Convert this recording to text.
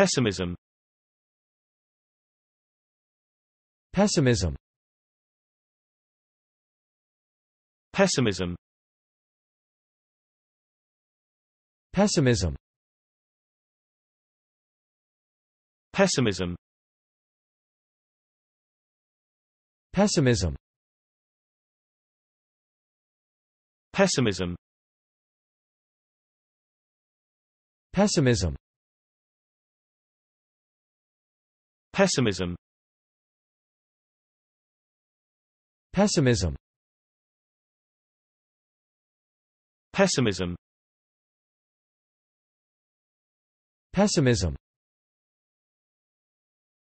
Pessimism Pessimism Pessimism Pessimism Pessimism Pessimism Pessimism Pessimism Pessimism Pessimism Pessimism Pessimism